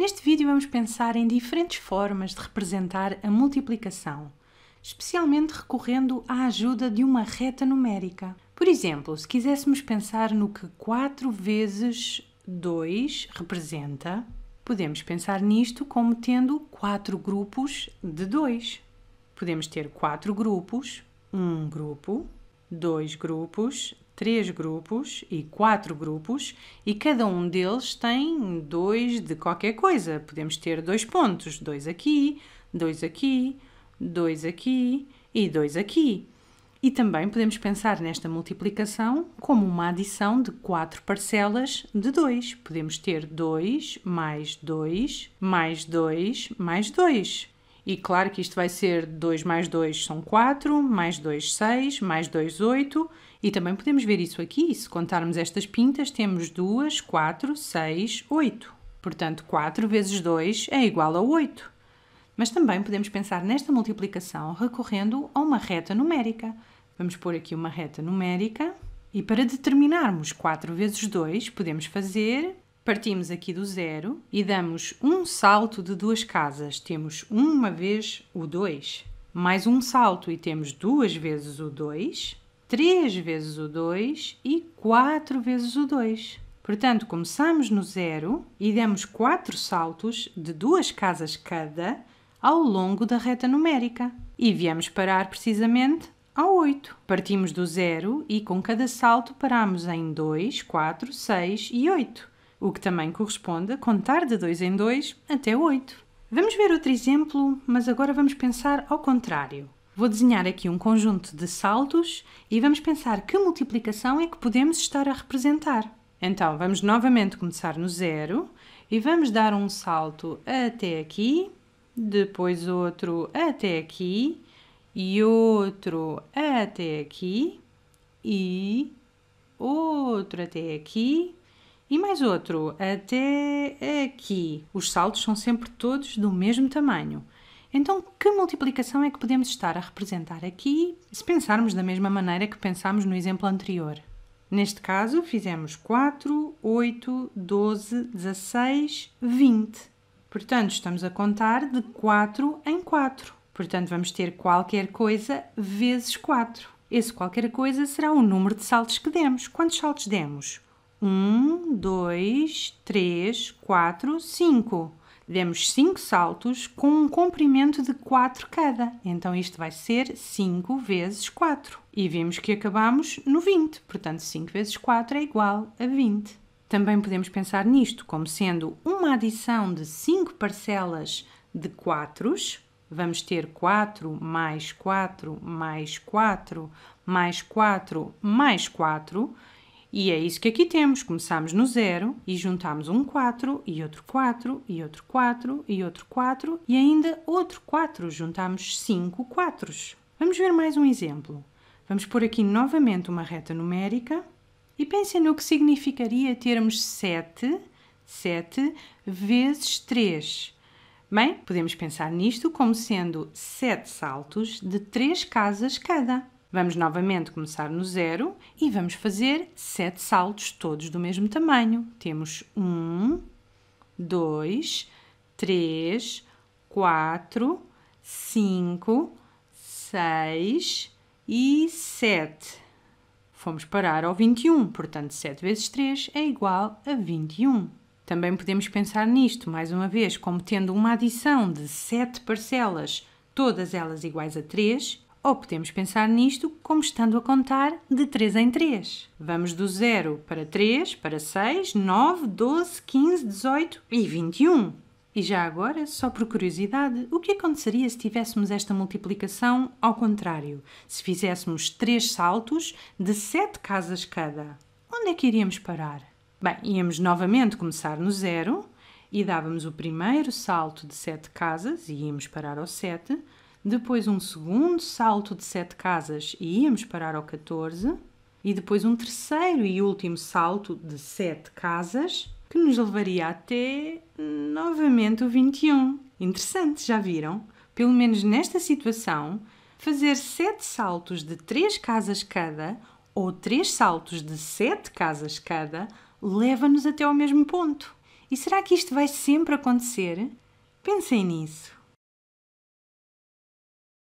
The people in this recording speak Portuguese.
Neste vídeo vamos pensar em diferentes formas de representar a multiplicação, especialmente recorrendo à ajuda de uma reta numérica. Por exemplo, se quiséssemos pensar no que 4 vezes 2 representa, podemos pensar nisto como tendo 4 grupos de 2. Podemos ter 4 grupos, um grupo, dois grupos, três grupos e quatro grupos, e cada um deles tem dois de qualquer coisa. Podemos ter dois pontos, dois aqui, dois aqui, dois aqui e dois aqui. E também podemos pensar nesta multiplicação como uma adição de quatro parcelas de 2. Podemos ter 2 mais 2 mais 2 mais 2. E claro que isto vai ser 2 mais 2 são 4, mais 2, 6, mais 2, 8. E também podemos ver isso aqui. Se contarmos estas pintas, temos 2, 4, 6, 8. Portanto, 4 vezes 2 é igual a 8. Mas também podemos pensar nesta multiplicação recorrendo a uma reta numérica. Vamos pôr aqui uma reta numérica. E para determinarmos 4 vezes 2, podemos fazer Partimos aqui do zero e damos um salto de duas casas. Temos uma vez o 2, mais um salto e temos duas vezes o 2, três vezes o 2 e quatro vezes o 2. Portanto, começamos no zero e demos quatro saltos de duas casas cada ao longo da reta numérica. E viemos parar precisamente ao 8. Partimos do zero e com cada salto paramos em 2, 4, 6 e 8 o que também corresponde a contar de 2 em 2 até 8. Vamos ver outro exemplo, mas agora vamos pensar ao contrário. Vou desenhar aqui um conjunto de saltos e vamos pensar que multiplicação é que podemos estar a representar. Então, vamos novamente começar no zero e vamos dar um salto até aqui, depois outro até aqui e outro até aqui e outro até aqui e mais outro, até aqui, os saltos são sempre todos do mesmo tamanho. Então, que multiplicação é que podemos estar a representar aqui se pensarmos da mesma maneira que pensámos no exemplo anterior? Neste caso, fizemos 4, 8, 12, 16, 20. Portanto, estamos a contar de 4 em 4. Portanto, vamos ter qualquer coisa vezes 4. Esse qualquer coisa será o número de saltos que demos. Quantos saltos demos? Um, dois, três, quatro, cinco. Demos cinco saltos com um comprimento de quatro cada. Então isto vai ser cinco vezes quatro. E vimos que acabamos no 20, portanto 5 vezes 4 é igual a 20. Também podemos pensar nisto como sendo uma adição de 5 parcelas de 4. Vamos ter 4 mais 4 mais 4 mais 4 mais 4 e é isso que aqui temos. Começamos no zero e juntamos um 4 e outro 4 e outro 4 e outro 4 e ainda outro 4. Juntamos 5 4. Vamos ver mais um exemplo. Vamos pôr aqui novamente uma reta numérica e pensem no que significaria termos 7, 7 vezes 3. Bem, podemos pensar nisto como sendo 7 saltos de 3 casas cada. Vamos novamente começar no zero e vamos fazer sete saltos todos do mesmo tamanho. Temos um, dois, três, quatro, cinco, seis e sete. Fomos parar ao 21, portanto 7 vezes 3 é igual a 21. Também podemos pensar nisto, mais uma vez, como tendo uma adição de 7 parcelas, todas elas iguais a 3, ou podemos pensar nisto como estando a contar de 3 em 3. Vamos do 0 para 3, para 6, 9, 12, 15, 18 e 21. E já agora, só por curiosidade, o que aconteceria se tivéssemos esta multiplicação ao contrário? Se fizéssemos 3 saltos de 7 casas cada, onde é que iríamos parar? Bem, íamos novamente começar no 0 e dávamos o primeiro salto de 7 casas e íamos parar ao 7 depois um segundo salto de sete casas e íamos parar ao 14, e depois um terceiro e último salto de sete casas que nos levaria até novamente o 21. Interessante, já viram? Pelo menos nesta situação, fazer sete saltos de três casas cada ou três saltos de sete casas cada leva-nos até ao mesmo ponto. E será que isto vai sempre acontecer? Pensem nisso.